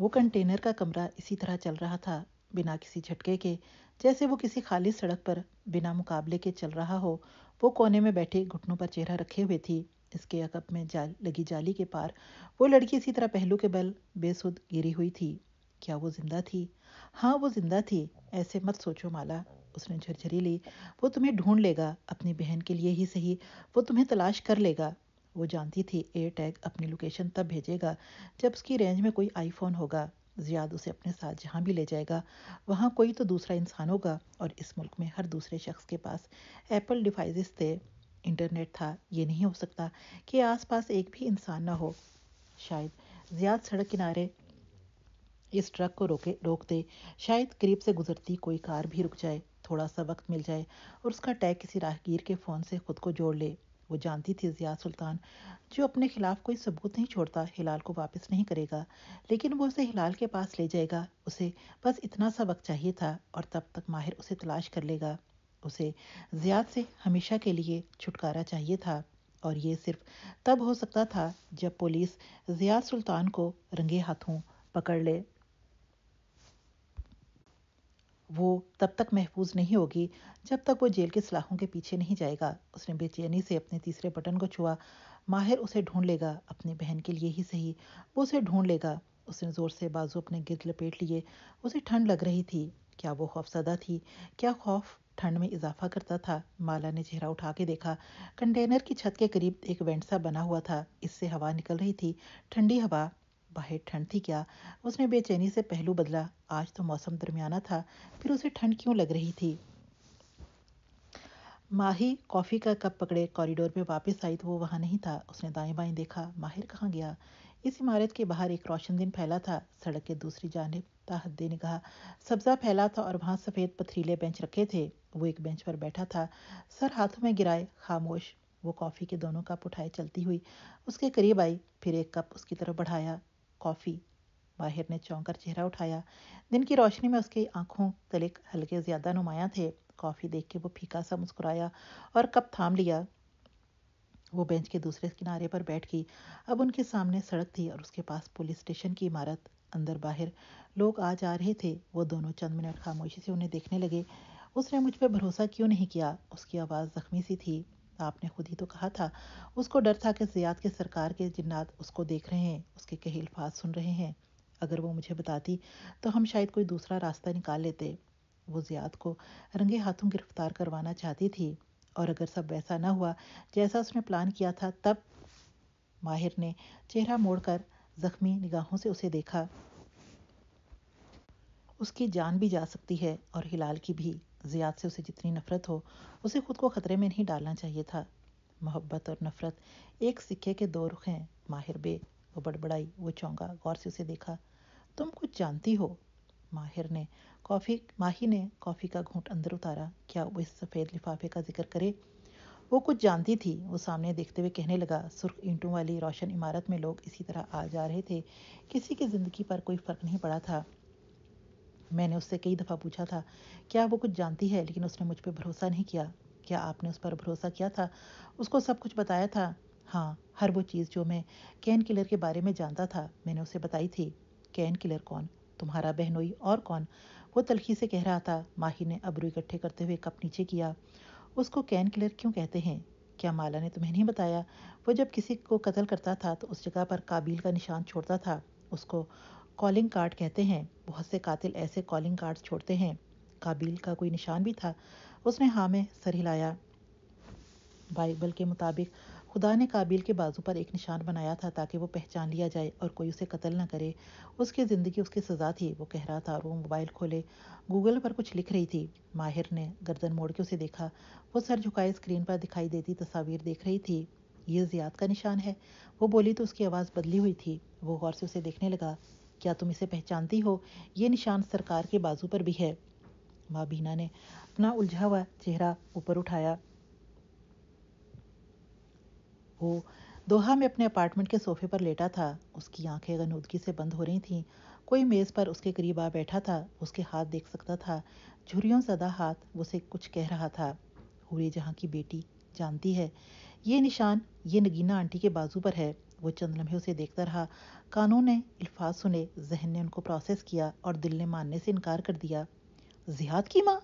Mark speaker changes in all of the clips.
Speaker 1: वो कंटेनर का कमरा इसी तरह चल रहा था बिना किसी झटके के जैसे वो किसी खाली सड़क पर बिना मुकाबले के चल रहा हो वो कोने में बैठे घुटनों पर चेहरा रखे हुए थी इसके अकब में जाल लगी जाली के पार वो लड़की इसी तरह पहलू के बल बेसुद गिरी हुई थी क्या वो जिंदा थी हाँ वो जिंदा थी ऐसे मत सोचो माला उसने झरझरी ली वो तुम्हें ढूंढ लेगा अपनी बहन के लिए ही सही वो तुम्हें तलाश कर लेगा वो जानती थी एयर टैग अपनी लोकेशन तब भेजेगा जब उसकी रेंज में कोई आईफोन होगा जियाद उसे अपने साथ जहाँ भी ले जाएगा वहाँ कोई तो दूसरा इंसान होगा और इस मुल्क में हर दूसरे शख्स के पास एप्पल डिवाइसेस थे इंटरनेट था ये नहीं हो सकता कि आसपास एक भी इंसान ना हो शायद जियाद सड़क किनारे इस ट्रक को रोके रोक दे शायद करीब से गुजरती कोई कार भी रुक जाए थोड़ा सा वक्त मिल जाए और उसका टैग किसी राहगीर के फ़ोन से खुद को जोड़ ले वो जानती थी ज़िया सुल्तान जो अपने खिलाफ कोई सबूत नहीं छोड़ता हिलाल को वापस नहीं करेगा लेकिन वो उसे हिलाल के पास ले जाएगा उसे बस इतना सा वक्त चाहिए था और तब तक माहिर उसे तलाश कर लेगा उसे ज़ियाद से हमेशा के लिए छुटकारा चाहिए था और ये सिर्फ तब हो सकता था जब पुलिस ज़िया सुल्तान को रंगे हाथों पकड़ ले वो तब तक महफूज नहीं होगी जब तक वो जेल के सलाखों के पीछे नहीं जाएगा उसने बेचैनी से अपने तीसरे बटन को छुआ माहिर उसे ढूंढ लेगा अपनी बहन के लिए ही सही वो उसे ढूंढ लेगा उसने ज़ोर से बाजू अपने गिरद लपेट लिए उसे ठंड लग रही थी क्या वो खौफजदा थी क्या खौफ ठंड में इजाफा करता था माला ने चेहरा उठा के देखा कंटेनर की छत के करीब एक वेंट सा बना हुआ था इससे हवा निकल रही थी ठंडी हवा बाहर ठंड थी क्या उसने बेचैनी से पहलू बदला आज तो मौसम दरमियाना था फिर उसे ठंड क्यों लग रही थी माही कॉफ़ी का कप पकड़े कॉरिडोर में वापस आई तो वो वहाँ नहीं था उसने दाएं बाएं देखा माहिर कहाँ गया इस इमारत के बाहर एक रोशन दिन फैला था सड़क के दूसरी जानब ताहदे ने कहा सब्जा फैला था और वहाँ सफ़ेद पथरीले बेंच रखे थे वो एक बेंच पर बैठा था सर हाथों में गिराए खामोश वो कॉफ़ी के दोनों कप उठाए चलती हुई उसके करीब आई फिर एक कप उसकी तरफ बढ़ाया कॉफ़ी माहिर ने चौंक कर चेहरा उठाया दिन की रोशनी में उसकी आंखों तलिक हल्के ज़्यादा नुमाया थे कॉफ़ी देख के वो फीका सा मुस्कुराया और कप थाम लिया वो बेंच के दूसरे किनारे पर बैठ गई अब उनके सामने सड़क थी और उसके पास पुलिस स्टेशन की इमारत अंदर बाहर लोग आ जा रहे थे वो दोनों चंद मिनट खामोशी से उन्हें देखने लगे उसने मुझ पर भरोसा क्यों नहीं किया उसकी आवाज़ जख्मी सी थी आपने खुद ही तो कहा था उसको डर था कि जियाद के सरकार के जिन्नात उसको देख रहे हैं उसके कही अल्फाज सुन रहे हैं अगर वो मुझे बताती तो हम शायद कोई दूसरा रास्ता निकाल लेते वो जियाद को रंगे हाथों गिरफ्तार करवाना चाहती थी और अगर सब वैसा ना हुआ जैसा उसने प्लान किया था तब माहिर ने चेहरा मोड़कर जख्मी निगाहों से उसे देखा उसकी जान भी जा सकती है और हिलाल की भी जियाद से उसे जितनी नफरत हो उसे खुद को ख़तरे में नहीं डालना चाहिए था मोहब्बत और नफरत एक सिक्के के दो रुख हैं माहिर बे वो बड़बड़ाई वो चौंका गौर से उसे देखा तुम कुछ जानती हो माहिर ने कॉफ़ी माही ने कॉफ़ी का घूंट अंदर उतारा क्या वो इस सफ़ेद लिफाफे का जिक्र करे वो कुछ जानती थी वो सामने देखते हुए कहने लगा सुर्ख ईंटों वाली रोशन इमारत में लोग इसी तरह आ जा रहे थे किसी की ज़िंदगी पर कोई फ़र्क नहीं पड़ा था मैंने उससे कई दफ़ा पूछा था क्या वो कुछ जानती है लेकिन उसने मुझ पर भरोसा नहीं किया क्या आपने उस पर भरोसा किया था उसको सब कुछ बताया था हाँ हर वो चीज़ जो मैं कैन किलर के बारे में जानता था मैंने उसे बताई थी कैन किलर कौन तुम्हारा बहनोई और कौन वो तलखी से कह रहा था माही ने अबरू इकट्ठे करते हुए कप नीचे किया उसको कैन किलर क्यों कहते हैं क्या माला ने तुम्हें नहीं बताया वो जब किसी को कत्ल करता था तो उस जगह पर काबिल का निशान छोड़ता था उसको कॉलिंग कार्ड कहते हैं बहुत से कातिल ऐसे कॉलिंग कार्ड छोड़ते हैं काबिल का कोई निशान भी था उसने हाँ में सर हिलाया बाइबल के मुताबिक खुदा ने काबिल के बाजू पर एक निशान बनाया था ताकि वो पहचान लिया जाए और कोई उसे कत्ल ना करे उसकी ज़िंदगी उसकी सज़ा थी वो कह रहा था और वो मोबाइल खोले गूगल पर कुछ लिख रही थी माहिर ने गर्दन मोड़ के उसे देखा वो सर झुकाए स्क्रीन पर दिखाई देती तस्वीर देख रही थी ये ज़ियाद का निशान है वो बोली तो उसकी आवाज़ बदली हुई थी वो गौर से उसे देखने लगा क्या तुम इसे पहचानती हो ये निशान सरकार के बाजू पर भी है माँ बीना ने अपना उलझा हुआ चेहरा ऊपर उठाया वो दोहा में अपने अपार्टमेंट के सोफे पर लेटा था उसकी आंखें गनूदगी से बंद हो रही थीं कोई मेज़ पर उसके करीब आ बैठा था उसके हाथ देख सकता था झुरियों सदा हाथ उसे कुछ कह रहा था हुए जहाँ की बेटी जानती है ये निशान ये नगीना आंटी के बाजू पर है वो चंद लम्हे उसे देखता रहा कानों ने अल्फाज सुने जहन ने उनको प्रोसेस किया और दिल ने मानने से इनकार कर दिया जिहाद की माँ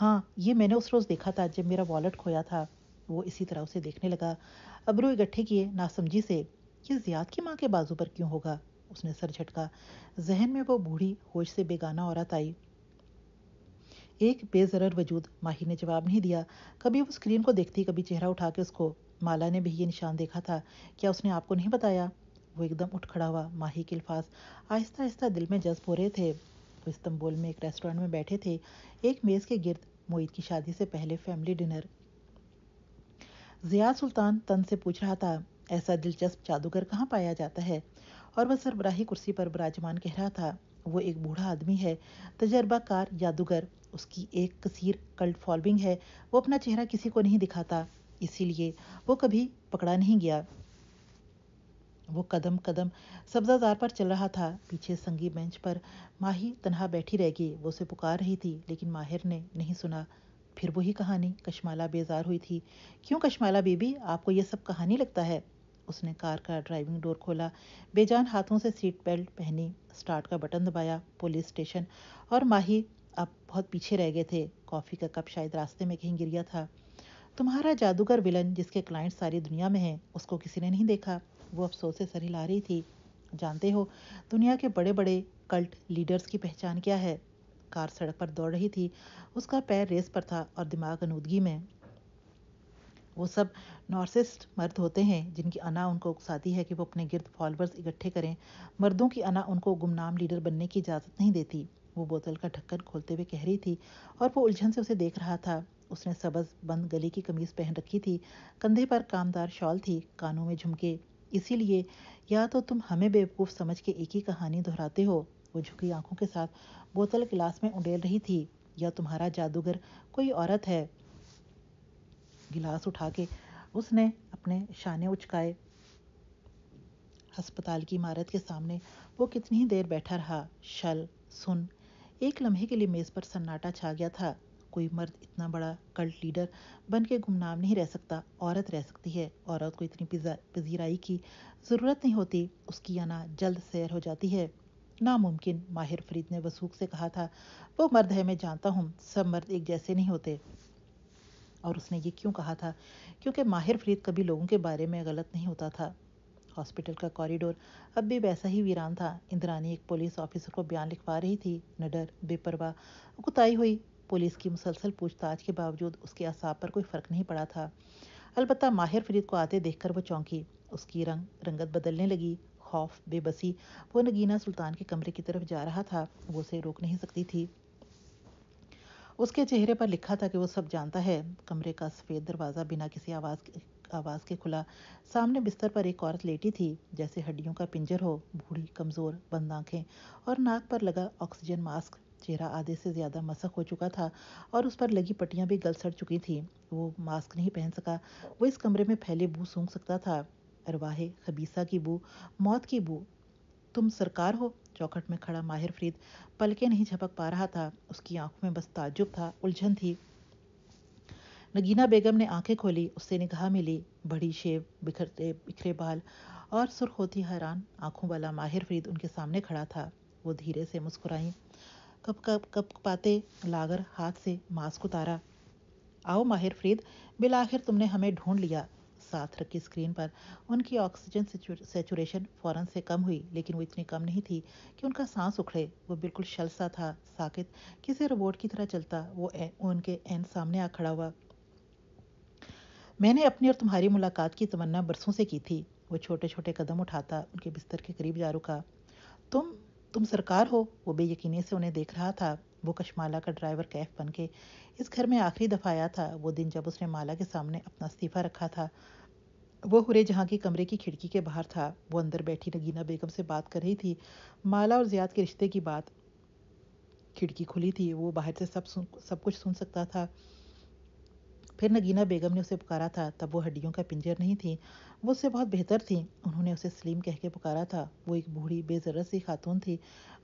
Speaker 1: हाँ ये मैंने उस रोज़ देखा था जब मेरा वॉलेट खोया था वो इसी तरह उसे देखने लगा अबरू इकट्ठे किए नासमझी से ये जियाद की माँ के बाजू पर क्यों होगा उसने सर झटका जहन में वो बूढ़ी होश से बेगाना औरत आई एक बेजरर वजूद माही ने जवाब नहीं दिया कभी वो स्क्रीन को देखती कभी चेहरा उठा के उसको माला ने भी ये निशान देखा था क्या उसने आपको नहीं बताया वो एकदम उठ खड़ा हुआ माही के अल्फाज आहिस्ता आहिस्ता दिल में जज्ब हो रहे थे वो इस्तंबुल में एक रेस्टोरेंट में बैठे थे एक मेज़ के गिर्द मोईद की शादी से पहले फैमिली डिनर जिया सुल्तान तन से पूछ रहा था ऐसा दिलचस्प जादूगर कहाँ पाया जाता है और वह सरबराही कुर्सी पर बराजमान कह रहा था वो एक बूढ़ा आदमी है तजर्बाकार जादूगर उसकी एक कसीर कल्ट फॉलोइंग है वो अपना चेहरा किसी को नहीं दिखाता इसीलिए वो कभी पकड़ा नहीं गया वो कदम कदम सब्जादार पर चल रहा था पीछे संगी बेंच पर माही तनहा बैठी रह गई वो उसे पुकार रही थी लेकिन माहिर ने नहीं सुना फिर वही कहानी कशमाला बेजार हुई थी क्यों कशमाला बेबी आपको यह सब कहानी लगता है उसने कार का ड्राइविंग डोर खोला बेजान हाथों से सीट बेल्ट पहनी स्टार्ट का बटन दबाया पुलिस स्टेशन और माही अब बहुत पीछे रह गए थे कॉफ़ी का कप शायद रास्ते में कहीं गिर गया था तुम्हारा जादूगर विलन जिसके क्लाइंट सारी दुनिया में हैं उसको किसी ने नहीं देखा वो अफसोस से सर हिला रही थी जानते हो दुनिया के बड़े बड़े कल्ट लीडर्स की पहचान क्या है कार सड़क पर दौड़ रही थी उसका पैर रेस पर था और दिमाग अनूदगी में वो सब नॉर्सिस्ट मर्द होते हैं जिनकी अना उनको उकसाती है कि वो अपने गिर्द फॉलोअर्स इकट्ठे करें मर्दों की अना उनको गुमनाम लीडर बनने की इजाज़त नहीं देती वो बोतल का ढक्कन खोलते हुए कह रही थी और वो उलझन से उसे देख रहा था उसने सबज बंद गले की कमीज़ पहन रखी थी कंधे पर कामदार शॉल थी कानों में झुमके इसीलिए या तो तुम हमें बेवकूफ़ समझ के एक ही कहानी दोहराते हो वो झुकी आंखों के साथ बोतल गिलास में उंडेल रही थी या तुम्हारा जादूगर कोई औरत है गिलास उठा के उसने अपने शाने उचकाए अस्पताल की इमारत के सामने वो कितनी देर बैठा रहा शल सुन एक लम्हे के लिए मेज़ पर सन्नाटा छा गया था कोई मर्द इतना बड़ा कल्ट लीडर बन के गुमनाम नहीं रह सकता औरत रह सकती है औरत को इतनी पजीराई की ज़रूरत नहीं होती उसकी आना जल्द सैर हो जाती है नामुमकिन माहिर फरीद ने वसूख से कहा था वो मर्द है मैं जानता हूँ सब मर्द एक जैसे नहीं होते और उसने ये क्यों कहा था क्योंकि माहिर फरीद कभी लोगों के बारे में गलत नहीं होता था हॉस्पिटल का कॉरिडोर अब भी वैसा ही वीरान था इंद्रानी एक पुलिस ऑफिसर को बयान लिखवा रही थी नडर बेपरवाह कुताई हुई पुलिस की मुसलसल पूछताछ के बावजूद उसके असाब पर कोई फ़र्क नहीं पड़ा था अलबत् माहिर फरीद को आते देखकर वो चौंकी उसकी रंग रंगत बदलने लगी खौफ बेबसी वो नगीना सुल्तान के कमरे की तरफ जा रहा था वो उसे रोक नहीं सकती थी उसके चेहरे पर लिखा था कि वो सब जानता है कमरे का सफ़ेद दरवाज़ा बिना किसी आवाज़ आवाज़ के खुला सामने बिस्तर पर एक औरत लेटी थी जैसे हड्डियों का पिंजर हो बूढ़ी कमज़ोर बंद आँखें और नाक पर लगा ऑक्सीजन मास्क चेहरा आधे से ज़्यादा मसक हो चुका था और उस पर लगी पट्टियाँ भी गल सड़ चुकी थी वो मास्क नहीं पहन सका वो इस कमरे में फैले बू सूंघ सकता था अरवाहे खबीसा की बू मौत की बू तुम सरकार हो चौखट में खड़ा माहिर फरीद पलके नहीं झपक पा रहा था उसकी आंखों में बस ताजुब था उलझन थी नगीना बेगम ने आंखें खोली उससे निगाह मिली बड़ी शेव बिखरते बिखरे बाल और सुर्ख होती हैरान आंखों वाला माहिर फरीद उनके सामने खड़ा था वो धीरे से मुस्कुराई कप कप कप पाते लागर हाथ से मास्क उतारा आओ माहिर फरीद बिल आखिर तुमने हमें ढूंढ लिया साथ रखी स्क्रीन पर उनकी ऑक्सीजन सेचुरेशन फौरन से कम हुई लेकिन वो इतनी कम नहीं थी कि उनका सांस उखड़े वो बिल्कुल शलसा था साकित किसी रोबोट की तरह चलता वो ए, उनके एन सामने आ खड़ा हुआ मैंने अपनी और तुम्हारी मुलाकात की तमन्ना बरसों से की थी वो छोटे छोटे कदम उठाता उनके बिस्तर के करीब जा रुका तुम तुम सरकार हो वो बेयकीनी से उन्हें देख रहा था वो कशमाला का ड्राइवर कैफ बन के इस घर में आखिरी दफ़ा आया था वो दिन जब उसने माला के सामने अपना इस्तीफ़ा रखा था वो हुरे जहाँ की कमरे की खिड़की के बाहर था वो अंदर बैठी नगीना बेगम से बात कर रही थी माला और ज़ियाद के रिश्ते की बात खिड़की खुली थी वो बाहर से सब सुन सब कुछ सुन सकता था फिर नगीना बेगम ने उसे पुकारा था तब वो हड्डियों का पिंजर नहीं थी वो उससे बहुत बेहतर थी उन्होंने उसे सलीम कह के पुकारा था वो एक बूढ़ी बेजरत सी खातून थी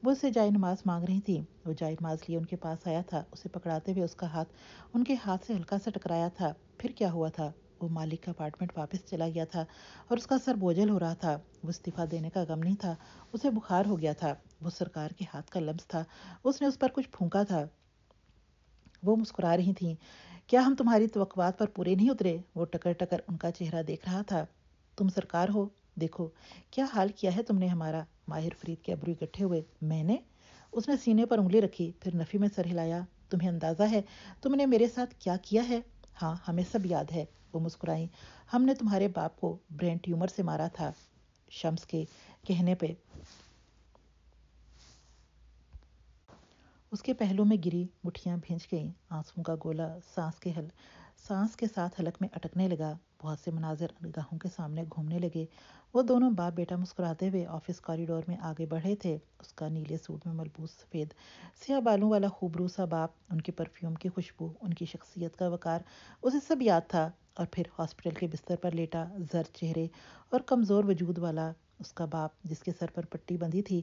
Speaker 1: वो उससे जाय नमाज मांग रही थी वो जाय नमाज लिए उनके पास आया था उसे पकड़ाते हुए उसका हाथ उनके हाथ से हल्का सा टकराया था फिर क्या हुआ था वो मालिक का अपार्टमेंट वापस चला गया था और उसका सर बोझल हो रहा था वो इस्तीफा देने का गम नहीं था उसे बुखार हो गया था वो सरकार के हाथ का लम्स था उसने उस पर कुछ फूंका था वो मुस्कुरा रही थी क्या हम तुम्हारी तवक्वात तो पर पूरे नहीं उतरे वो टकर टकर उनका चेहरा देख रहा था तुम सरकार हो देखो क्या हाल किया है तुमने हमारा माहिर फरीद के अबरू इकट्ठे हुए मैंने उसने सीने पर उंगली रखी फिर नफ़ी में सर हिलाया तुम्हें अंदाज़ा है तुमने मेरे साथ क्या किया है हाँ हमें सब याद है वो मुस्कुराई हमने तुम्हारे बाप को ब्रेन ट्यूमर से मारा था शम्स के कहने पे उसके पहलू में गिरी मुठियाँ भिंज गईं आंसुओं का गोला सांस के हल सांस के साथ हलक में अटकने लगा बहुत से मनाजिर निगाहों के सामने घूमने लगे वो दोनों बाप बेटा मुस्कुराते हुए ऑफिस कॉरिडोर में आगे बढ़े थे उसका नीले सूट में मलबूस सफ़ेद सियाह बालों वाला खूबरू सा बाप उनकी परफ्यूम की खुशबू उनकी शख्सियत का वकार उसे सब याद था और फिर हॉस्पिटल के बिस्तर पर लेटा जर चेहरे और कमज़ोर वजूद वाला उसका बाप जिसके सर पर पट्टी बंधी थी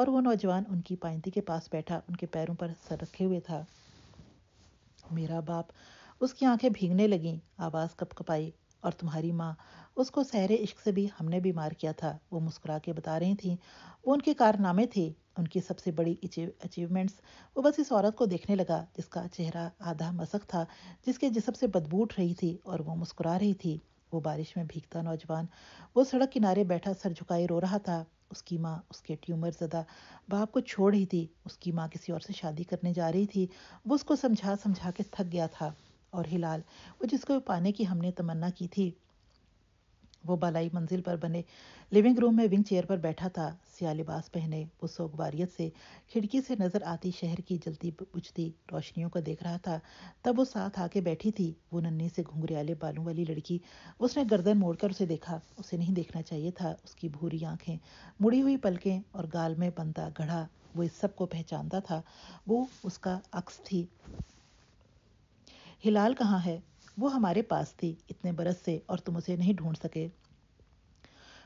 Speaker 1: और वो नौजवान उनकी पाइंती के पास बैठा उनके पैरों पर सर रखे हुए था मेरा बाप उसकी आंखें भीगने लगीं आवाज़ कपकपाई और तुम्हारी माँ उसको सहरे इश्क से भी हमने बीमार किया था वो मुस्कुरा के बता रही थी वो उनके कारनामे थे उनकी सबसे बड़ी अचीवमेंट्स वो बस इस औरत को देखने लगा जिसका चेहरा आधा मसक था जिसके जिसम से बदबूट रही थी और वो मुस्कुरा रही थी वो बारिश में भीगता नौजवान वो सड़क किनारे बैठा सर झुकाए रो रहा था उसकी माँ उसके ट्यूमर ज़दा बाप को छोड़ ही थी उसकी माँ किसी और से शादी करने जा रही थी वो उसको समझा समझा के थक गया था और हिलाल वो जिसको पाने की हमने तमन्ना की थी वो बालाई मंजिल पर बने लिविंग रूम में विंग चेयर पर बैठा था सिया लिबास पहने वो सोगवारियत से खिड़की से नजर आती शहर की जलती बुझती रोशनियों को देख रहा था तब वो साथ आके बैठी थी वो नन्नी से घुंघरियाले बालों वाली लड़की उसने गर्दन मोड़कर उसे देखा उसे नहीं देखना चाहिए था उसकी भूरी आंखें मुड़ी हुई पलकें और गाल में बनता गढ़ा वो इस सब को पहचानता था वो उसका अक्स थी हिलाल कहाँ है वो हमारे पास थी इतने बरस से और तुम उसे नहीं ढूंढ सके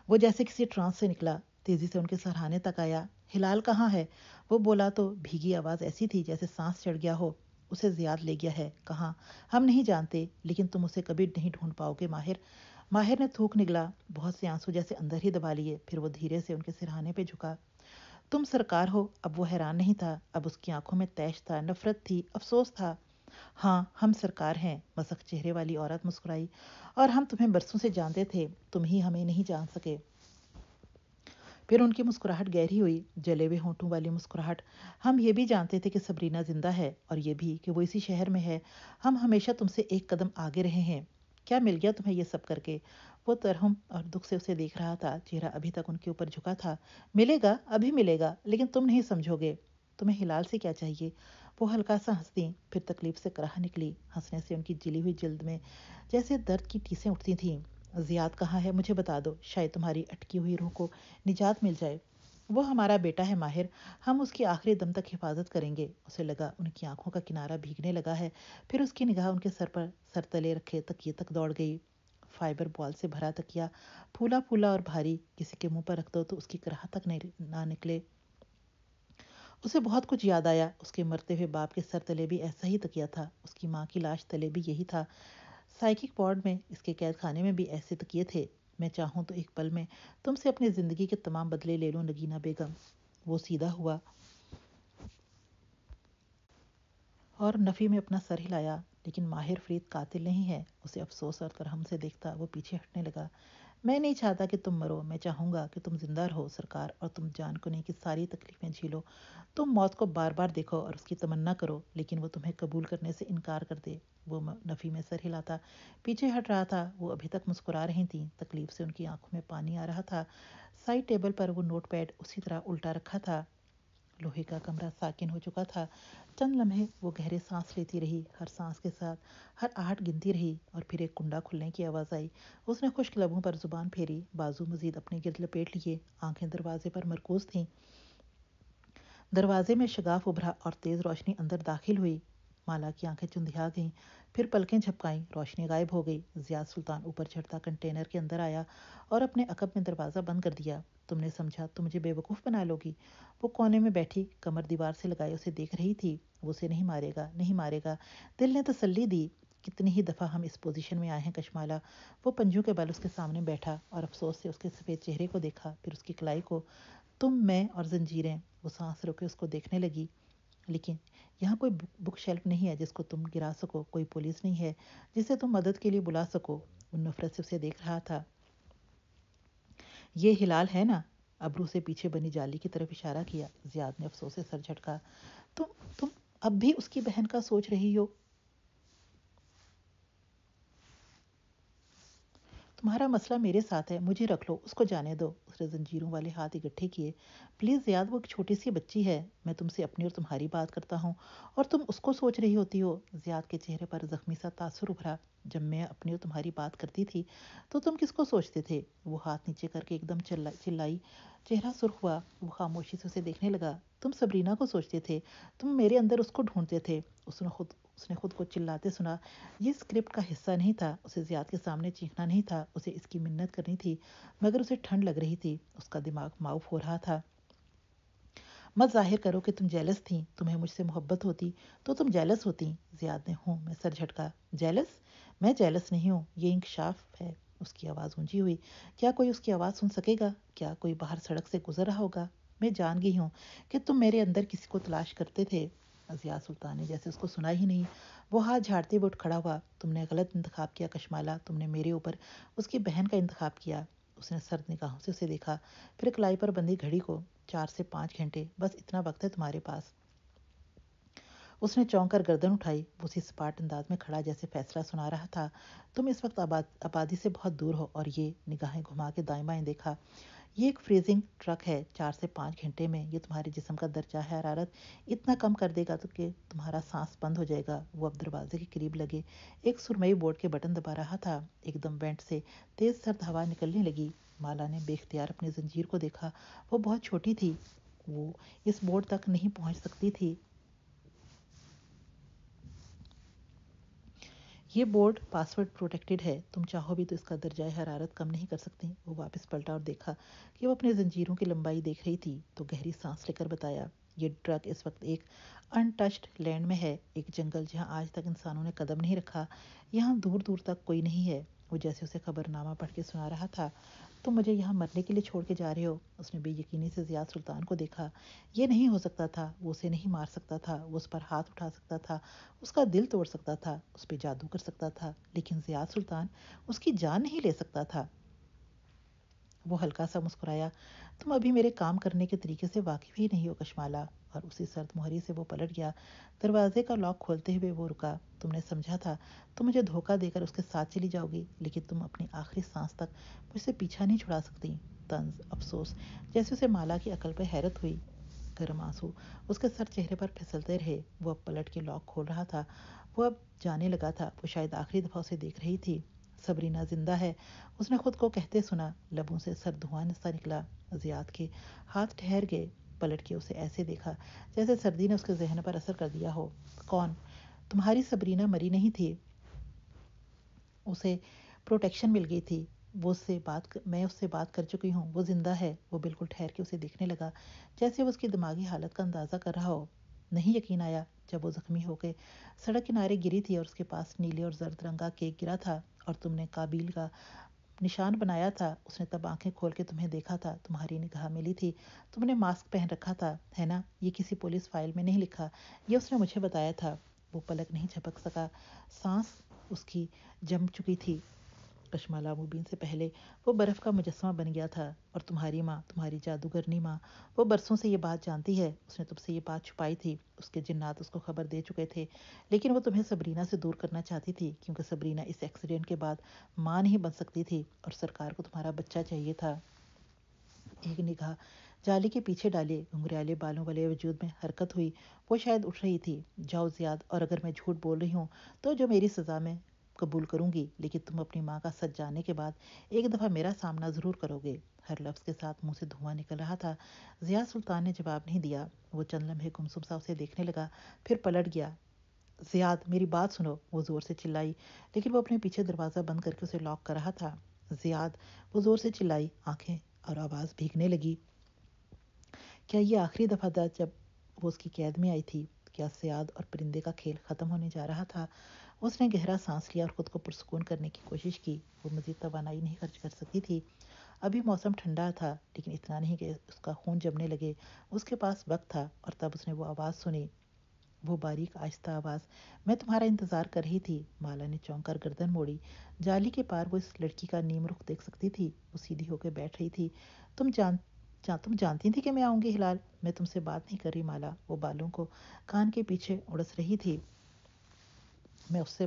Speaker 1: वो जैसे किसी ट्रांस से निकला तेजी से उनके सरहाने तक आया हिलाल कहाँ है वो बोला तो भीगी आवाज़ ऐसी थी जैसे सांस चढ़ गया हो उसे जियाद ले गया है कहाँ हम नहीं जानते लेकिन तुम उसे कभी नहीं ढूंढ पाओगे माहिर माहिर ने थूक निकला बहुत से आंसू जैसे अंदर ही दबा लिए फिर वो धीरे से उनके सिरहाने पे झुका तुम सरकार हो अब वो हैरान नहीं था अब उसकी आंखों में तैश था नफरत थी अफसोस था हाँ हम सरकार हैं मसक चेहरे वाली औरत मुस्कुराई और हम तुम्हें बरसों से जानते थे तुम ही हमें नहीं जान सके फिर उनकी मुस्कुराहट गहरी हुई जले हुए होंठों वाली मुस्कुराहट हम ये भी जानते थे कि सबरीना जिंदा है और ये भी कि वो इसी शहर में है हम हमेशा तुमसे एक कदम आगे रहे हैं क्या मिल गया तुम्हें यह सब करके वो तरहम और दुख से उसे देख रहा था चेहरा अभी तक उनके ऊपर झुका था मिलेगा अभी मिलेगा लेकिन तुम नहीं समझोगे तुम्हें हिलाल से क्या चाहिए वो हल्का सा हंसती फिर तकलीफ से कराह निकली हंसने से उनकी जिली हुई जल्द में जैसे दर्द की टीसें उठती थीं जियाद कहाँ है मुझे बता दो शायद तुम्हारी अटकी हुई रूह को निजात मिल जाए वो हमारा बेटा है माहिर हम उसकी आखिरी दम तक हिफाजत करेंगे उसे लगा उनकी आंखों का किनारा भीगने लगा है फिर उसकी निगाह उनके सर पर सर तले रखे तकिए तक दौड़ गई फाइबर बॉल से भरा तकिया फूला फूला और भारी किसी के मुंह पर रख दो तो उसकी कराह तक नहीं ना निकले उसे बहुत कुछ याद आया उसके मरते हुए बाप के सर तले भी ऐसा ही तकिया था उसकी माँ की लाश तले भी यही था साइकिक वार्ड में इसके कैद खाने में भी ऐसे तकिए थे मैं चाहूँ तो एक पल में तुमसे अपनी ज़िंदगी के तमाम बदले ले लूँ नगीना बेगम वो सीधा हुआ और नफ़ी में अपना सर हिलाया लेकिन माहिर फरीद कातिल नहीं है उसे अफसोस और तरहम से देखता वो पीछे हटने लगा मैं नहीं चाहता कि तुम मरो मैं चाहूँगा कि तुम जिंदा रहो सरकार और तुम जान को नहीं कि सारी तकलीफ़ें झीलो तुम मौत को बार बार देखो और उसकी तमन्ना करो लेकिन वो तुम्हें कबूल करने से इनकार कर दे वो नफ़ी में सर हिलाता पीछे हट रहा था वो अभी तक मुस्कुरा रही थी तकलीफ से उनकी आंखों में पानी आ रहा था साइड टेबल पर वो नोट पैड उसी तरह उल्टा रखा था लोहे का कमरा साकिन हो चुका था चंद लम्हे वो गहरे सांस लेती रही हर सांस के साथ हर आहट गिनती रही और फिर एक कुंडा खुलने की आवाज़ आई उसने खुश्क लबों पर जुबान फेरी बाजू मजीद अपने गिरद लपेट लिए आंखें दरवाजे पर मरकूज थीं दरवाजे में शगाफ उभरा और तेज़ रोशनी अंदर दाखिल हुई माला की आंखें चुंधिया गईं फिर पलकें झपकाईं रोशनी गायब हो गई जियाद सुल्तान ऊपर चढ़ता कंटेनर के अंदर आया और अपने अकब में दरवाज़ा बंद कर दिया तुमने समझा तो मुझे बेवकूफ़ बना लोगी वो कोने में बैठी कमर दीवार से लगाए उसे देख रही थी वो उसे नहीं मारेगा नहीं मारेगा दिल ने तसल्ली दी कितनी ही दफ़ा हम इस पोजीशन में आए हैं कशमाला वो पंजों के बल उसके सामने बैठा और अफसोस से उसके सफ़ेद चेहरे को देखा फिर उसकी कलाई को तुम मैं और जंजीरें वो सांस रोके उसको देखने लगी लेकिन यहाँ कोई बुक शेल्फ नहीं है जिसको तुम गिरा सको कोई पुलिस नहीं है जिसे तुम मदद के लिए बुला सको वो नफरत से उसे देख रहा था ये हिलाल है ना अबरू से पीछे बनी जाली की तरफ इशारा किया जियाद ने अफसोस से सर झटका तुम तुम अब भी उसकी बहन का सोच रही हो तुम्हारा मसला मेरे साथ है मुझे रख लो उसको जाने दो उसने जंजीरों वाले हाथ इकट्ठे किए प्लीज़ याद वो एक छोटी सी बच्ची है मैं तुमसे अपनी और तुम्हारी बात करता हूँ और तुम उसको सोच रही होती हो ज्याद के चेहरे पर जख्मी सा तासर उभरा जब मैं अपनी और तुम्हारी बात करती थी तो तुम किसको सोचते थे वो हाथ नीचे करके एकदम चिल्लाई चेहरा सुर्ख हुआ वो खामोशी से उसे देखने लगा तुम सबरीना को सोचते थे तुम मेरे अंदर उसको ढूंढते थे उसने खुद उसने खुद को चिल्लाते सुना ये स्क्रिप्ट का हिस्सा नहीं था उसे ज़ियाद के सामने चीखना नहीं था उसे इसकी मिन्नत करनी थी मगर उसे ठंड लग रही थी उसका दिमाग माउफ हो रहा था मत जाहिर करो कि तुम जेलस थी तुम्हें मुझसे मोहब्बत होती तो तुम जेलस होती ज़ियाद ने हूँ मैं सर झटका जेलस मैं जेलस नहीं हूँ ये इंकशाफ है उसकी आवाज़ ऊंची हुई क्या कोई उसकी आवाज़ सुन सकेगा क्या कोई बाहर सड़क से गुजर रहा होगा मैं जान गई हूँ कि तुम मेरे अंदर किसी को तलाश करते थे अजिया सुल्तान ने जैसे उसको सुना ही नहीं वो हाथ झाड़ते हुए उठ खड़ा हुआ तुमने गलत इंतखाब किया कशमाला तुमने मेरे ऊपर उसकी बहन का इंतखब किया उसने सर्द निगाहों से उसे देखा फिर कलाई पर बंदी घड़ी को चार से पाँच घंटे बस इतना वक्त है तुम्हारे पास उसने चौंक कर गर्दन उठाई वो उसी सपाट अंदाज में खड़ा जैसे फैसला सुना रहा था तुम इस वक्त आबाद आबादी से बहुत दूर हो और ये निगाहें घुमा के दाएं बाएं देखा ये एक फ्रीजिंग ट्रक है चार से पाँच घंटे में ये तुम्हारे जिसम का दर्जा है हरारत इतना कम कर देगा तो कि तुम्हारा सांस बंद हो जाएगा वो अब दरवाजे के करीब लगे एक सुरमई बोर्ड के बटन दबा रहा था एकदम वेंट से तेज़ सर्द हवा निकलने लगी माला ने बेख्तियार अपनी जंजीर को देखा वो बहुत छोटी थी वो इस बोर्ड तक नहीं पहुंच सकती थी ये बोर्ड पासवर्ड प्रोटेक्टेड है तुम चाहो भी तो इसका दर्जा हरारत कम नहीं कर सकते वो वापस पलटा और देखा कि वो अपने जंजीरों की लंबाई देख रही थी तो गहरी सांस लेकर बताया ये ट्रक इस वक्त एक अनटच्ड लैंड में है एक जंगल जहाँ आज तक इंसानों ने कदम नहीं रखा यहाँ दूर दूर तक कोई नहीं है वो जैसे उसे खबरनामा पढ़ के सुना रहा था तुम तो मुझे यहाँ मरने के लिए छोड़ के जा रहे हो उसने बेयकीनी से जियाद सुल्तान को देखा ये नहीं हो सकता था वो उसे नहीं मार सकता था वो उस पर हाथ उठा सकता था उसका दिल तोड़ सकता था उस पर जादू कर सकता था लेकिन जियाद सुल्तान उसकी जान नहीं ले सकता था वो हल्का सा मुस्कुराया तुम अभी मेरे काम करने के तरीके से वाकिफ ही नहीं हो कशमाला और उसी सर्द मोहरी से वो पलट गया दरवाजे का लॉक खोलते हुए वो रुका तुमने समझा था तुम मुझे धोखा देकर उसके साथ चली जाओगी लेकिन तुम अपनी आखिरी सांस तक मुझसे पीछा नहीं छुड़ा सकती तंज अफसोस जैसे उसे माला की अकल पर हैरत हुई गर्म आंसू उसके सर चेहरे पर फिसलते रहे वो अब पलट के लॉक खोल रहा था वो अब जाने लगा था वो शायद आखिरी दफ़ा उसे देख रही थी सबरीना जिंदा है उसने खुद को कहते सुना लबों से सर धुआं सा निकला जियाद के हाथ ठहर गए पलट के उसे ऐसे देखा जैसे सर्दी ने उसके जहन पर असर कर दिया हो कौन तुम्हारी सबरीना मरी नहीं थी उसे प्रोटेक्शन मिल गई थी वो उससे बात कर, मैं उससे बात कर चुकी हूँ वो जिंदा है वो बिल्कुल ठहर के उसे देखने लगा जैसे वो उसकी दिमागी हालत का अंदाज़ा कर रहा हो नहीं यकीन आया जब वो जख्मी गए सड़क किनारे गिरी थी और उसके पास नीले और जर्द रंग का केक गिरा था और तुमने काबिल का निशान बनाया था उसने तब आंखें खोल के तुम्हें देखा था तुम्हारी निगाह मिली थी तुमने मास्क पहन रखा था है ना ये किसी पुलिस फाइल में नहीं लिखा ये उसने मुझे बताया था वो पलक नहीं झपक सका सांस उसकी जम चुकी थी पशमाला मुबीन से पहले वो बर्फ़ का मुजस्मा बन गया था और तुम्हारी माँ तुम्हारी जादूगरनी माँ वो बरसों से ये बात जानती है उसने तुमसे ये बात छुपाई थी उसके जिन्नात उसको खबर दे चुके थे लेकिन वो तुम्हें सबरीना से दूर करना चाहती थी क्योंकि सबरीना इस एक्सीडेंट के बाद माँ नहीं बन सकती थी और सरकार को तुम्हारा बच्चा चाहिए था एक निगाह जाली के पीछे डाले घुंघरेले बालों वाले वजूद में हरकत हुई वो शायद उठ रही थी जाओ ज्याद और अगर मैं झूठ बोल रही हूँ तो जो मेरी सज़ा में कबूल करूंगी लेकिन तुम अपनी माँ का सच जाने के बाद एक दफ़ा मेरा सामना ज़रूर करोगे हर लफ्ज़ के साथ मुंह से धुआं निकल रहा था जिया सुल्तान ने जवाब नहीं दिया वो चंद लम्हे गुमसुम सा उसे देखने लगा फिर पलट गया जियाद मेरी बात सुनो वो ज़ोर से चिल्लाई लेकिन वो अपने पीछे दरवाज़ा बंद करके उसे लॉक कर रहा था जियाद वो ज़ोर से चिल्लाई आंखें और आवाज़ भीगने लगी क्या ये आखिरी दफ़ा था जब वो उसकी कैद में आई थी क्या सियाद और परिंदे का खेल ख़त्म होने जा रहा था उसने गहरा सांस लिया और ख़ुद को पुरसकून करने की कोशिश की वो मज़ीद तोानाई नहीं खर्च कर सकती थी अभी मौसम ठंडा था लेकिन इतना नहीं कि उसका खून जमने लगे उसके पास वक्त था और तब उसने वो आवाज़ सुनी वो बारीक आहिस्ता आवाज़ मैं तुम्हारा इंतज़ार कर रही थी माला ने चौंक कर गर्दन मोड़ी जाली के पार वो इस लड़की का नीम रुख देख सकती थी वो सीधी होकर बैठ रही थी तुम जान जा, तुम जानती थी कि मैं आऊँगी हिलाल मैं तुमसे बात नहीं कर रही माला वो बालों को कान के पीछे उड़स रही थी मैं उससे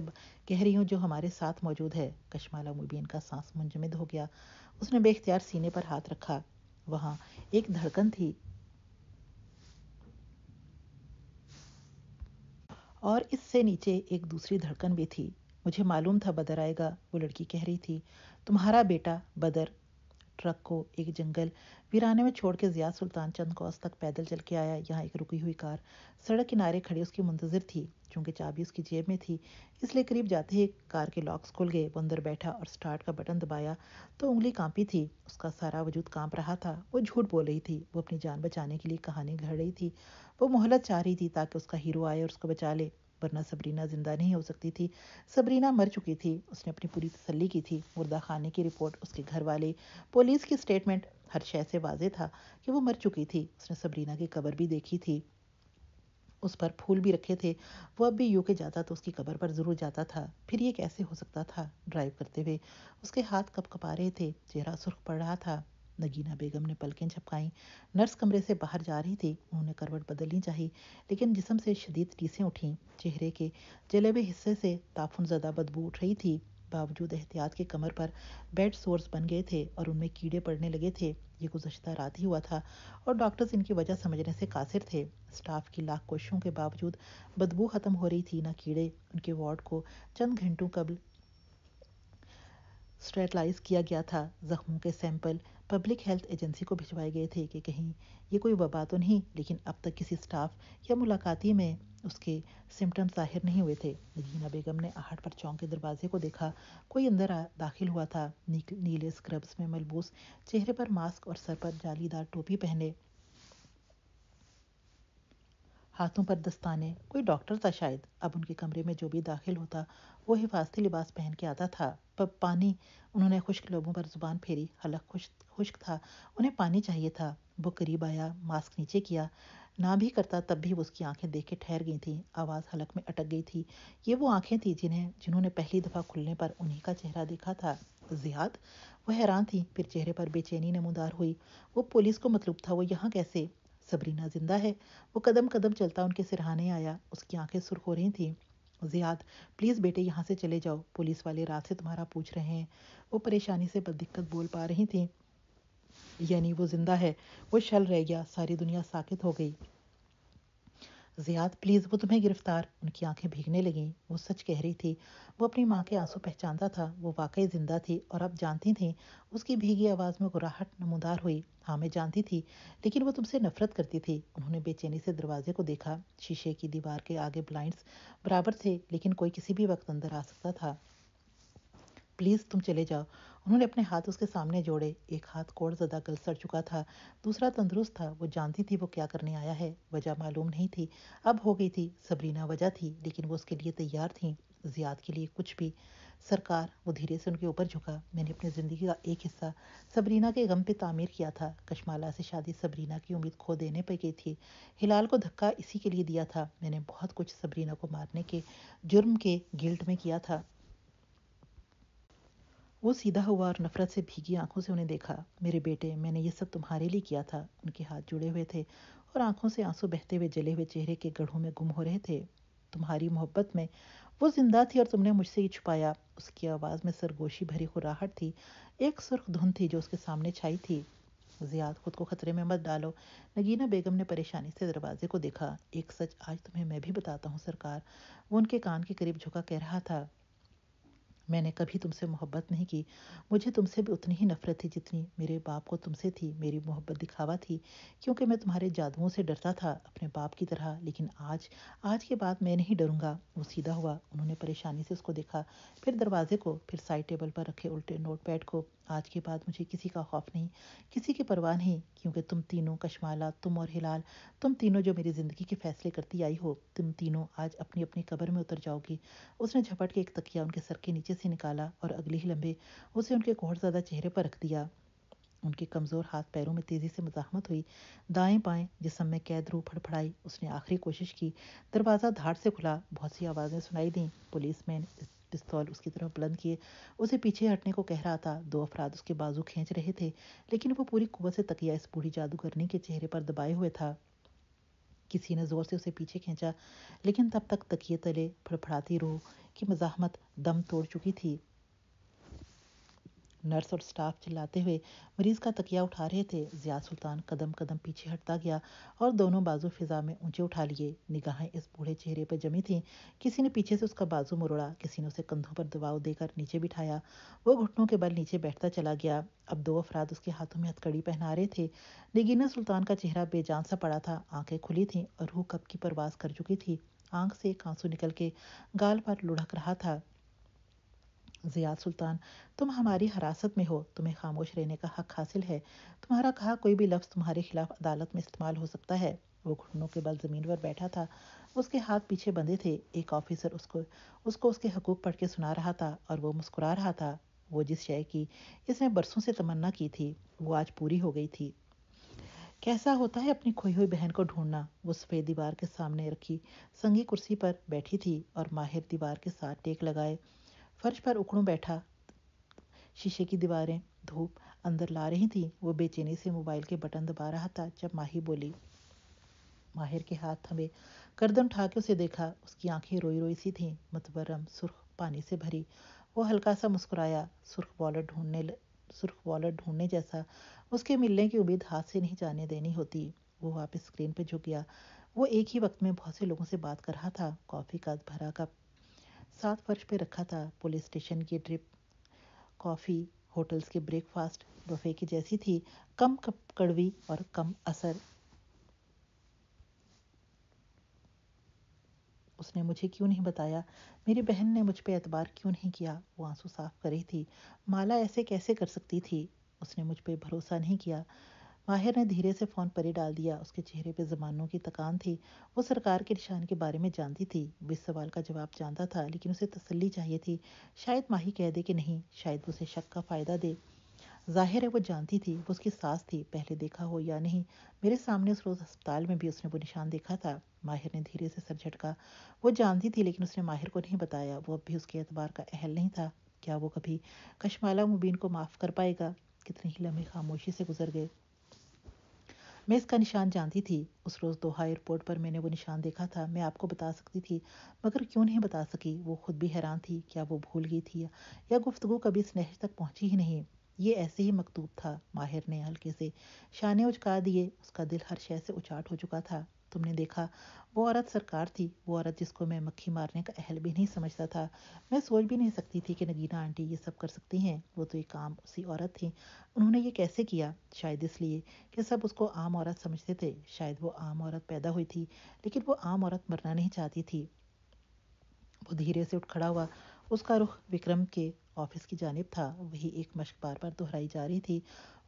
Speaker 1: कह रही हूँ जो हमारे साथ मौजूद है कशमाला मुबीन का सांस मुंजमद हो गया उसने बेख्तियार सीने पर हाथ रखा वहाँ एक धड़कन थी और इससे नीचे एक दूसरी धड़कन भी थी मुझे मालूम था बदर आएगा वो लड़की कह रही थी तुम्हारा बेटा बदर ट्रक को एक जंगल वीराने में छोड़ के जिया सुल्तान चंद को तक पैदल चल के आया यहाँ एक रुकी हुई कार सड़क किनारे खड़ी उसकी मुंतजर थी क्योंकि चाबी उसकी जेब में थी इसलिए करीब जाते ही कार के लॉक्स खुल गए वो अंदर बैठा और स्टार्ट का बटन दबाया तो उंगली कांपी थी उसका सारा वजूद कांप रहा था वो झूठ बोल रही थी वो अपनी जान बचाने के लिए कहानी घड़ रही थी वो मोहलत चाह रही थी ताकि उसका हीरो आए और उसको बचा ले वरना सबरीना ज़िंदा नहीं हो सकती थी सबरीना मर चुकी थी उसने अपनी पूरी तसली की थी मुर्दा खाने की रिपोर्ट उसके घर वाले पुलिस की स्टेटमेंट हर शय से वाजे था कि वो मर चुकी थी उसने सबरीना की कबर भी देखी थी उस पर फूल भी रखे थे वो अब भी यूके जाता तो उसकी कबर पर ज़रूर जाता था फिर ये कैसे हो सकता था ड्राइव करते हुए उसके हाथ कप कपा रहे थे चेहरा सुर्ख पड़ रहा था नगीना बेगम ने पलकें झपकाईं नर्स कमरे से बाहर जा रही थी उन्होंने करवट बदलनी चाहिए लेकिन जिसम से शदीद टीसें उठीं चेहरे के जलेबे हिस्से से ताफुन ज्यादा बदबू उठ रही थी बावजूद एहतियात के कमर पर बेड सोर्स बन गए थे और उनमें कीड़े पड़ने लगे थे ये गुजशत रात ही हुआ था और डॉक्टर्स इनकी वजह समझने से कासिर थे स्टाफ की लाख कोशिशों के बावजूद बदबू ख़त्म हो रही थी ना कीड़े उनके वार्ड को चंद घंटों कबल स्ट्रेटलाइज किया गया था जख्मों के सैंपल पब्लिक हेल्थ एजेंसी को भिजवाए गए थे कि कहीं ये कोई वबा तो नहीं लेकिन अब तक किसी स्टाफ या मुलाकाती में उसके सिम्टम्स जाहिर नहीं हुए थे नगीना बेगम ने आहट पर चौंक के दरवाजे को देखा कोई अंदर दाखिल हुआ था नीले स्क्रब्स में मलबूस चेहरे पर मास्क और सर पर जालीदार टोपी पहने हाथों पर दस्ताने कोई डॉक्टर था शायद अब उनके कमरे में जो भी दाखिल होता वो हिफाजती लिबास पहन के आता था पर पानी उन्होंने खुश्क लोगों पर जुबान फेरी हलक खुश खुश्क था उन्हें पानी चाहिए था वो करीब आया मास्क नीचे किया ना भी करता तब भी उसकी आंखें देख के ठहर गई थी आवाज़ हलक में अटक गई थी ये वो आंखें थी जिन्हें जिन्होंने पहली दफ़ा खुलने पर उन्हीं का चेहरा देखा था जियाद वो हैरान थी फिर चेहरे पर बेचैनी नमोदार हुई वो पुलिस को मतलब था वो यहाँ कैसे सबरीना जिंदा है वो कदम कदम चलता उनके सिरहाने आया उसकी आंखें सुर्ख हो रही थीं जियाद प्लीज़ बेटे यहाँ से चले जाओ पुलिस वाले रात से तुम्हारा पूछ रहे हैं वो परेशानी से बदिक्कत बोल पा रही थी यानी वो जिंदा है वो शल रह गया सारी दुनिया साकित हो गई ज़ियाद प्लीज़ वो तुम्हें गिरफ्तार उनकी आंखें भीगने लगीं वो सच कह रही थी वो अपनी माँ के आंसू पहचानता था वो वाकई ज़िंदा थी और अब जानती थी उसकी भीगी आवाज़ में गुराहट नमोदार हुई हाँ मैं जानती थी लेकिन वो तुमसे नफरत करती थी उन्होंने बेचैनी से दरवाजे को देखा शीशे की दीवार के आगे ब्लाइंड्स बराबर थे लेकिन कोई किसी भी वक्त अंदर आ सकता था प्लीज़ तुम चले जाओ उन्होंने अपने हाथ उसके सामने जोड़े एक हाथ कोड़ जदा गल सड़ चुका था दूसरा तंदुरुस्त था वो जानती थी वो क्या करने आया है वजह मालूम नहीं थी अब हो गई थी सबरीना वजह थी लेकिन वो उसके लिए तैयार थी जियाद के लिए कुछ भी सरकार वो धीरे से उनके ऊपर झुका मैंने अपनी ज़िंदगी का एक हिस्सा सबरीना के गम पे तामीर किया था कशमाला से शादी सबरीना की उम्मीद खो देने पर गई थी हिलाल को धक्का इसी के लिए दिया था मैंने बहुत कुछ सबरीना को मारने के जुर्म के गिल्ट में किया था वो सीधा हुआ और नफरत से भीगी आंखों से उन्हें देखा मेरे बेटे मैंने ये सब तुम्हारे लिए किया था उनके हाथ जुड़े हुए थे और आंखों से आंसू बहते हुए जले हुए चेहरे के गढ़ों में गुम हो रहे थे तुम्हारी मोहब्बत में वो जिंदा थी और तुमने मुझसे ही छुपाया उसकी आवाज़ में सरगोशी भरी खुराहट थी एक सुर्ख धुन थी जो उसके सामने छाई थी जियाद खुद को खतरे में मत डालो नगीना बेगम ने परेशानी से दरवाजे को देखा एक सच आज तुम्हें मैं भी बताता हूँ सरकार वो उनके कान के करीब झुका कह रहा था मैंने कभी तुमसे मोहब्बत नहीं की मुझे तुमसे भी उतनी ही नफरत थी जितनी मेरे बाप को तुमसे थी मेरी मोहब्बत दिखावा थी क्योंकि मैं तुम्हारे जादुओं से डरता था अपने बाप की तरह लेकिन आज आज के बाद मैं नहीं डरूंगा वो सीधा हुआ उन्होंने परेशानी से उसको देखा फिर दरवाजे को फिर साइड टेबल पर रखे उल्टे नोट पैड को आज के बाद मुझे किसी का खौफ नहीं किसी की परवाह नहीं क्योंकि तुम तीनों कशमाला तुम और हिलाल तुम तीनों जो मेरी ज़िंदगी के फैसले करती आई हो तुम तीनों आज अपनी अपनी कब्र में उतर जाओगी उसने झपट के एक तकिया उनके सर के नीचे से निकाला और अगले ही लम्बे उसे उनके ज्यादा चेहरे पर रख दिया उनके कमज़ोर हाथ पैरों में तेज़ी से मुजाहमत हुई दाएं बाएं जिसम में कैद रू फड़फड़ाई उसने आखिरी कोशिश की दरवाज़ा धार से खुला बहुत सी आवाज़ें सुनाई दीं पुलिस मैन पिस्तौल उसकी तरफ बुलंद किए उसे पीछे हटने को कह रहा था दो अफराद उसके बाजू खींच रहे थे लेकिन वो पूरी कुवत से तकिया इस बूढ़ी जादूगरनी के चेहरे पर दबाए हुए था किसी ने ज़ोर से उसे पीछे खींचा लेकिन तब तक तकिए तले फड़फड़ाती रूह की मजाहमत दम तोड़ चुकी थी नर्स और स्टाफ चिल्लाते हुए मरीज का तकिया उठा रहे थे जिया सुल्तान कदम कदम पीछे हटता गया और दोनों बाजू फिजा में ऊंचे उठा लिए निगाहें इस बूढ़े चेहरे पर जमी थीं किसी ने पीछे से उसका बाजू मुरोड़ा किसी ने उसे कंधों पर दबाव देकर नीचे बिठाया वो घुटनों के बल नीचे बैठता चला गया अब दो अफराद उसके हाथों में हथकड़ी पहना रहे थे निगीना सुल्तान का चेहरा बेजान सा पड़ा था आंखें खुली थीं और रूह कब की परवास कर चुकी थी आंख से एक आंसू निकल के गाल पर लुढ़क रहा था जियाद सुल्तान तुम हमारी हरासत में हो तुम्हें खामोश रहने का हक हासिल है तुम्हारा कहा कोई भी लफ्ज़ तुम्हारे खिलाफ अदालत में इस्तेमाल हो सकता है वो घुटनों के बल ज़मीन पर बैठा था उसके हाथ पीछे बंधे थे एक ऑफिसर उसको उसको उसके हकूक पढ़ के सुना रहा था और वो मुस्कुरा रहा था वो जिस शय की इसने बरसों से तमन्ना की थी वो आज पूरी हो गई थी कैसा होता है अपनी खोई हुई बहन को ढूंढना वो सफ़ेद दीवार के सामने रखी संगी कुर्सी पर बैठी थी और माहिर दीवार के साथ टेक लगाए फर्श पर उखड़ू बैठा शीशे की दीवारें धूप अंदर ला रही थी वो बेचैनी से मोबाइल के बटन दबा रहा था जब माही बोली माहिर के हाथ थमे करदम उठा के उसे देखा उसकी आंखें रोई रोई सी थीं मतबरम सुर्ख पानी से भरी वो हल्का सा मुस्कुराया सुर्ख वॉलेट ढूंढने सुर्ख वॉलेट ढूंढने जैसा उसके मिलने की उम्मीद हाथ से नहीं जाने देनी होती वो वापस स्क्रीन पर झुक गया वो एक ही वक्त में बहुत से लोगों से बात कर रहा था कॉफ़ी का भरा कप सात फर्श पे रखा था पुलिस स्टेशन की ट्रिप कॉफ़ी होटल्स के ब्रेकफास्ट बफे की जैसी थी कम कप कड़वी और कम असर उसने मुझे क्यों नहीं बताया मेरी बहन ने मुझ पर एतबार क्यों नहीं किया वो आंसू साफ करी थी माला ऐसे कैसे कर सकती थी उसने मुझ पर भरोसा नहीं किया माहिर ने धीरे से फ़ोन परे डाल दिया उसके चेहरे पर जमानों की तकान थी वो सरकार के निशान के बारे में जानती थी वो इस सवाल का जवाब जानता था लेकिन उसे तसल्ली चाहिए थी शायद माही कह दे कि नहीं शायद उसे शक का फ़ायदा दे जाहिर है वो जानती थी वो उसकी सास थी पहले देखा हो या नहीं मेरे सामने उस रोज़ अस्पताल में भी उसने वो निशान देखा था माहिर ने धीरे से सर झटका वो जानती थी लेकिन उसने माहिर को नहीं बताया वो अब भी उसके एतबार का अहल नहीं था क्या वो कभी कशमाला मुबीन को माफ़ कर पाएगा कितने ही लम्हे खामोशी से गुजर गए मैं इसका निशान जानती थी उस रोज़ दोहा एयरपोर्ट पर मैंने वो निशान देखा था मैं आपको बता सकती थी मगर क्यों नहीं बता सकी वो खुद भी हैरान थी क्या वो भूल गई थी या गुफ्तगु कभी इस नहर तक पहुंची ही नहीं ये ऐसे ही मकतूब था माहिर ने हल्के से शाह ने उचका दिए उसका दिल हर शय से उचाट हो चुका था तुमने देखा वो औरत सरकार थी वो औरत जिसको मैं मक्खी मारने का अहल भी नहीं समझता था मैं सोच भी नहीं सकती थी कि नगीना आंटी ये सब कर सकती हैं वो तो एक आम उसी औरत थी उन्होंने ये कैसे किया शायद इसलिए कि सब उसको आम औरत समझते थे शायद वो आम औरत पैदा हुई थी लेकिन वो आम औरत मरना नहीं चाहती थी वो धीरे से उठ खड़ा हुआ उसका रुख विक्रम के ऑफिस की जानब था वही एक मश्क बार बार दोहराई जा रही थी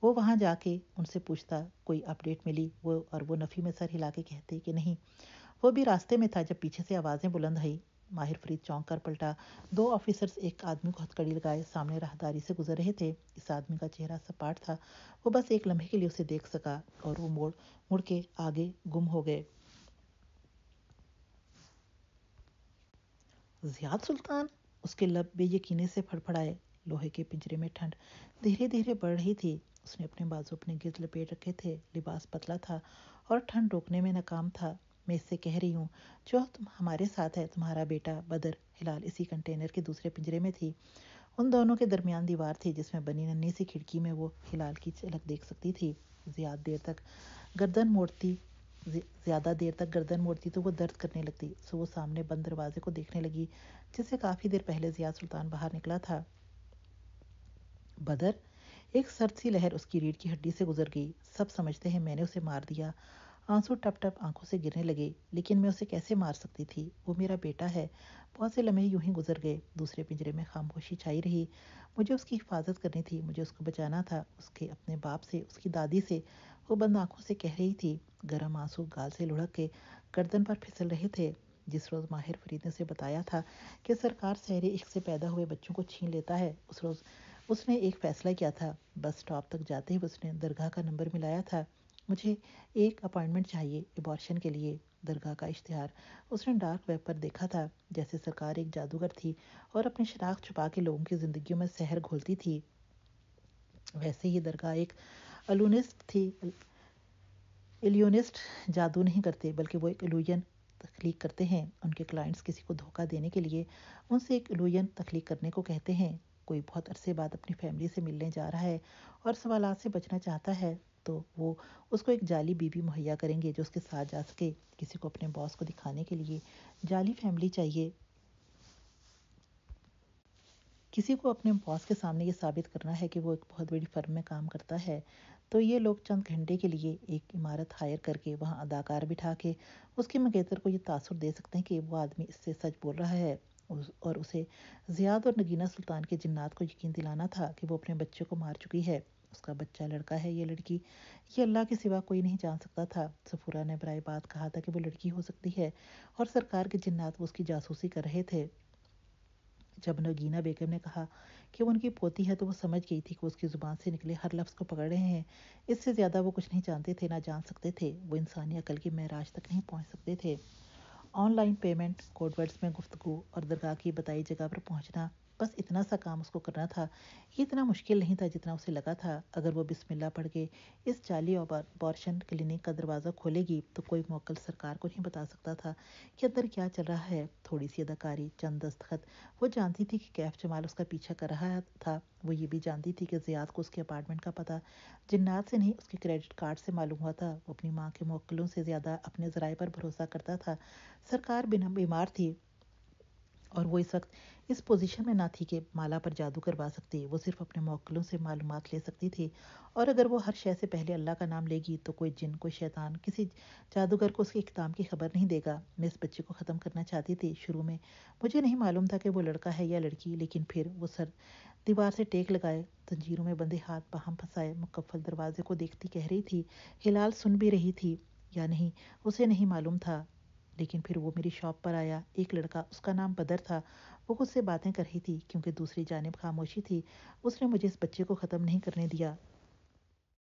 Speaker 1: वो वहाँ जाके उनसे पूछता कोई अपडेट मिली वो और वो नफ़ी में सर हिला के कहते कि नहीं वो भी रास्ते में था जब पीछे से आवाज़ें बुलंद आई माहिर फरीद चौंक कर पलटा दो ऑफिसर्स एक आदमी को हथकड़ी लगाए सामने राहदारी से गुजर रहे थे इस आदमी का चेहरा सपाट था वो बस एक लम्हे के लिए उसे देख सका और वो मोड़ मुड़ के आगे गुम हो गए जियाद सुल्तान उसके लब बेयकीने से फड़फड़ाए लोहे के पिंजरे में ठंड धीरे धीरे बढ़ रही थी उसने अपने बाजू अपने गिर्द लपेट रखे थे लिबास पतला था और ठंड रोकने में नाकाम था मैं इससे कह रही हूँ जो तुम हमारे साथ है तुम्हारा बेटा बदर हिलाल इसी कंटेनर के दूसरे पिंजरे में थी उन दोनों के दरमियान दीवार थी जिसमें बनी नन्ही सी खिड़की में वो हिलाल की झलक देख सकती थी ज़्यादा देर तक गर्दन मोड़ती ज़्यादा देर तक गर्दन मोड़ती तो वो दर्द करने लगती सो वो सामने बंद दरवाजे को देखने लगी जिससे काफ़ी देर पहले जिया सुल्तान बाहर निकला था बदर एक सर्द सी लहर उसकी रीढ़ की हड्डी से गुजर गई सब समझते हैं मैंने उसे मार दिया आंसू टप टप आंखों से गिरने लगे लेकिन मैं उसे कैसे मार सकती थी वो मेरा बेटा है बहुत से लम्हे यूं ही गुजर गए दूसरे पिंजरे में खामोशी छाई रही मुझे उसकी हिफाजत करनी थी मुझे उसको बचाना था उसके अपने बाप से उसकी दादी से वो बंद आंखों से कह रही थी गर्म आंसू गाल से लुढ़क के गर्दन पर फिसल रहे थे जिस रोज़ माहिर फरीद ने उसे बताया था कि सरकार सहरे इश्क से पैदा हुए बच्चों को छीन लेता है उस रोज़ उसने एक फ़ैसला किया था बस स्टॉप तक जाते ही उसने दरगाह का नंबर मिलाया था मुझे एक अपॉइंटमेंट चाहिए एबॉर्शन के लिए दरगाह का इश्तहार उसने डार्क वेब पर देखा था जैसे सरकार एक जादूगर थी और अपनी शनाख्त छुपा के लोगों की ज़िंदगियों में सहर घोलती थी वैसे ही दरगाह एक अलूनिस्ट थी एलियोनिस्ट जादू नहीं करते बल्कि वो एक एल्यूजन तख्लीक करते हैं उनके क्लाइंट्स किसी को धोखा देने के लिए उनसे एक एल्यूजन तख्लीक करने को कहते हैं कोई बहुत अरसे बाद अपनी फैमिली से मिलने जा रहा है और सवाल से बचना चाहता है तो वो उसको एक जाली बीबी मुहैया करेंगे जो उसके साथ जा सके किसी को अपने बॉस को दिखाने के लिए जाली फैमिली चाहिए किसी को अपने बॉस के सामने ये साबित करना है कि वो एक बहुत बड़ी फर्म में काम करता है तो ये लोग चंद घंटे के लिए एक इमारत हायर करके वहाँ अदाकार बिठा के उसके मंगेतर को ये तासर दे सकते हैं कि वो आदमी इससे सच बोल रहा है और उसे जियाद और नगीना सुल्तान के जिन्नात को यकीन दिलाना था कि वो अपने बच्चे को मार चुकी है उसका बच्चा लड़का है ये लड़की ये अल्लाह के सिवा कोई नहीं जान सकता था सफूरा ने बरए बात कहा था कि वो लड़की हो सकती है और सरकार के जिन्नात वो उसकी जासूसी कर रहे थे जब नगीना बेगम ने कहा कि वो उनकी पोती है तो वो समझ गई थी कि उसकी ज़ुबान से निकले हर लफ्ज़ को पकड़ रहे हैं इससे ज़्यादा वो कुछ नहीं जानते थे ना जान सकते थे वो इंसानी अकल की महराज तक नहीं पहुँच सकते थे ऑनलाइन पेमेंट कोडवर्ड्स में गुफ्तु और दरगाह की बताई जगह पर पहुँचना बस इतना सा काम उसको करना था ये इतना मुश्किल नहीं था जितना उसे लगा था अगर वो बिस्मिल्ला पढ़ के इस चाली और बॉर्शन क्लिनिक का दरवाज़ा खोलेगी तो कोई मौकल सरकार को नहीं बता सकता था कि अंदर क्या चल रहा है थोड़ी सी अदाकारी चंद दस्तखत वो जानती थी कि कैफ जमाल उसका पीछा कर रहा था वो ये भी जानती थी कि ज़ियाद को उसके अपार्टमेंट का पता जिन्नात से नहीं उसके क्रेडिट कार्ड से मालूम हुआ था वो अपनी माँ के मौकलों से ज़्यादा अपने ज़राए पर भरोसा करता था सरकार बिना बीमार थी और वो इस वक्त इस पोजीशन में ना थी कि माला पर जादू करवा सकती वो सिर्फ अपने मौकलों से मालूम ले सकती थी और अगर वो हर शय से पहले अल्लाह का नाम लेगी तो कोई जिन कोई शैतान किसी जादूगर को उसके इकदाम की खबर नहीं देगा मैं इस बच्चे को ख़त्म करना चाहती थी शुरू में मुझे नहीं मालूम था कि वो लड़का है या लड़की लेकिन फिर वो सर दीवार से टेक लगाए तंजीरों में बंधे हाथ बाहम फंसाए मुकफ़ल दरवाजे को देखती कह रही थी हिलाल सुन भी रही थी या नहीं उसे नहीं मालूम था लेकिन फिर वो मेरी शॉप पर आया एक लड़का उसका नाम बदर था वो खुद से बातें कर रही थी क्योंकि दूसरी जानब खामोशी थी उसने मुझे इस बच्चे को ख़त्म नहीं करने दिया